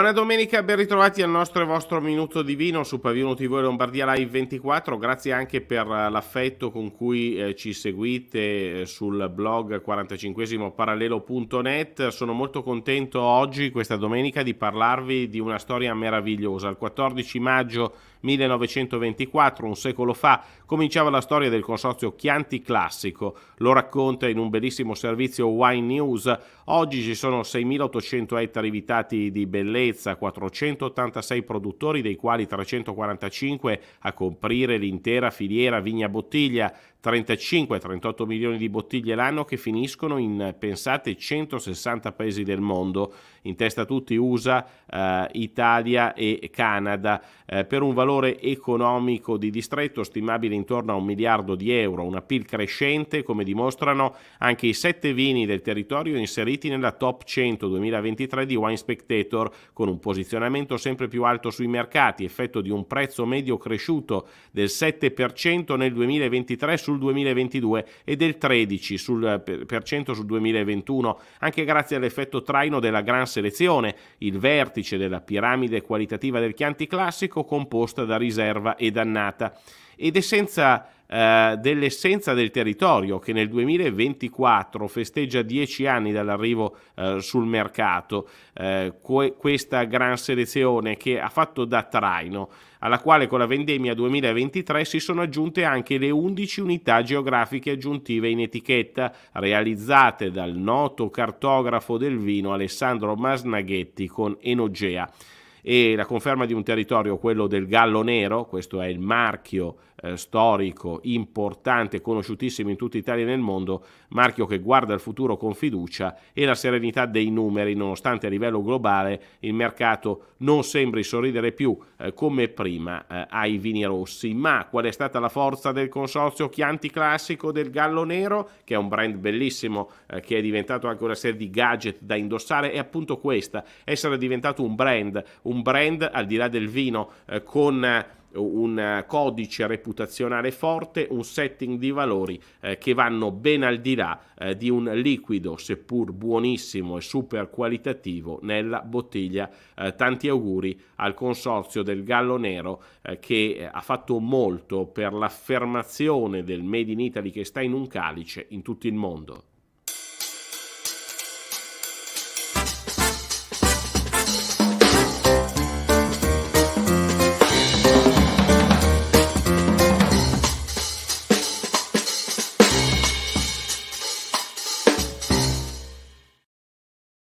Buona domenica, ben ritrovati al nostro e vostro minuto di vino su Pavino TV Lombardia Live 24. Grazie anche per eh, l'affetto con cui eh, ci seguite eh, sul blog 45 parallelo.net. Sono molto contento oggi, questa domenica, di parlarvi di una storia meravigliosa. Il 14 maggio 1924, un secolo fa, cominciava la storia del consorzio Chianti Classico. Lo racconta in un bellissimo servizio Wine News. Oggi ci sono 6.800 ettari vitati di bellezza Carezza 486 produttori, dei quali 345 a coprire l'intera filiera vigna bottiglia, 35-38 milioni di bottiglie l'anno che finiscono in, pensate, 160 paesi del mondo, in testa tutti USA, eh, Italia e Canada, eh, per un valore economico di distretto stimabile intorno a un miliardo di euro, una PIL crescente come dimostrano anche i sette vini del territorio inseriti nella top 100 2023 di Wine Spectator, con un posizionamento sempre più alto sui mercati, effetto di un prezzo medio cresciuto del 7% nel 2023 su sul 2022 e del 13% sul, eh, per cento sul 2021, anche grazie all'effetto traino della gran selezione, il vertice della piramide qualitativa del Chianti Classico composta da riserva e dannata. Ed è senza eh, dell'essenza del territorio che nel 2024 festeggia dieci anni dall'arrivo eh, sul mercato, eh, que- questa gran selezione che ha fatto da traino alla quale con la vendemmia 2023 si sono aggiunte anche le 11 unità geografiche aggiuntive in etichetta realizzate dal noto cartografo del vino Alessandro Masnaghetti con Enogea. E la conferma di un territorio, quello del Gallo Nero, questo è il marchio eh, storico, importante, conosciutissimo in tutta Italia e nel mondo, marchio che guarda il futuro con fiducia e la serenità dei numeri, nonostante a livello globale il mercato non sembri sorridere più eh, come prima eh, ai vini rossi. Ma qual è stata la forza del consorzio Chianti Classico del Gallo Nero, che è un brand bellissimo eh, che è diventato anche una serie di gadget da indossare? È appunto questa, essere diventato un brand, un brand al di là del vino eh, con eh, un codice reputazionale forte, un setting di valori eh, che vanno ben al di là eh, di un liquido, seppur buonissimo e super qualitativo, nella bottiglia. Eh, tanti auguri al consorzio del Gallo Nero eh, che eh, ha fatto molto per l'affermazione del Made in Italy che sta in un calice in tutto il mondo.